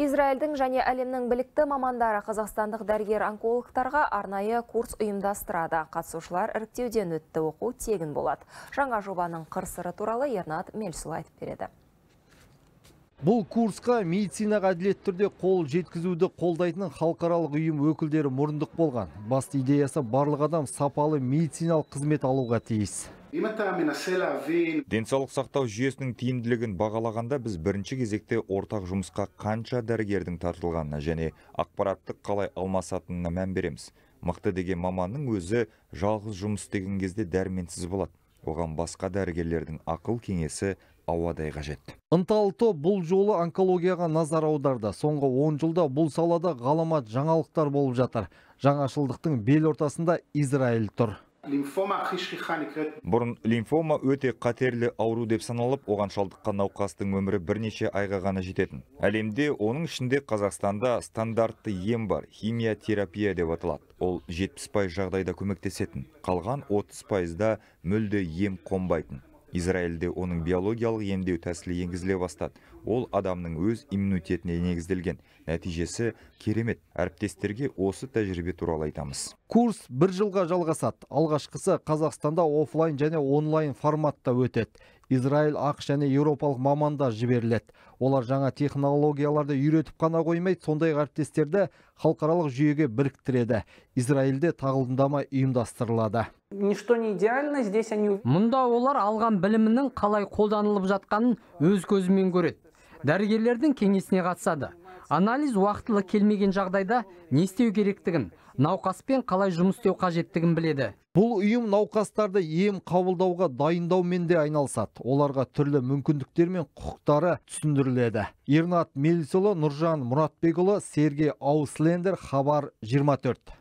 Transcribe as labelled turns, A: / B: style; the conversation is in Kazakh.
A: Израильдің және әлемнің білікті мамандары қазақстандық дәрігер онкологтарға арнайы курс ұйымдастырады. Қатысушылар іріктеуден өтті оқу тегін болады. Жаңа жобаның қырсыры туралы Ернат Мельсул айтып береді. Бұл курсқа медицина ғадилет түрде қол жеткізуді қолдайтын халықаралық ұйым өкілдері мұрындық болған. Басты идеясы барлық адам сапалы медициналық қызмет алуға тиіс
B: денсаулық сақтау жүйесінің тиімділігін бағалағанда біз бірінші кезекте ортақ жұмысқа қанша дәрігердің тартылғанына және ақпараттық қалай алмасатынына мән береміз мықты деген маманның өзі жалғыз жұмыс істеген кезде дәрменсіз болады оған басқа дәрігерлердің ақыл кеңесі ауадай қажет
A: ынталы бұл жолы онкологияға назар аударды соңғы 10 жылда бұл салада ғаламат жаңалықтар болып жатыр жаңашылдықтың бел ортасында израиль тұр
C: лимфома некрет
B: бұрын лимфома өте қатерлі ауру деп саналып оған шалдыққан науқастың өмірі бірнеше айға ғана жететін әлемде оның ішінде қазақстанда стандартты ем бар химиотерапия деп аталады ол 70 жағдайда көмектесетін қалған 30 пайызда мүлде ем қонбайтын израильде оның биологиялық емдеу тәсілі енгізіле бастады ол адамның өз иммунитетіне негізделген нәтижесі керемет әріптестерге осы тәжірибе туралы айтамыз
A: курс бір жылға жалғасады алғашқысы қазақстанда офлайн және онлайн форматта өтеді израиль ақш және еуропалық мамандар жіберіледі олар жаңа технологияларды үйретіп қана қоймай сондай әріптестерді халықаралық жүйеге біріктіреді израильде тағылымдама ұйымдастырылады
C: ничто идеально здесь мұнда олар алған білімінің қалай қолданылып жатқанын өз көзімен көреді дәрігерлердің кеңесіне қатысады анализ уақытылы келмеген жағдайда не істеу керектігін науқаспен қалай жұмыс істеу қажеттігін біледі
A: бұл ұйым науқастарды ем қабылдауға дайындау менде айналысады оларға түрлі мүмкіндіктер мен құқықтары түсіндіріледі ернат мелісұлы нұржан мұратбекұлы сергей ауслендер хабар 24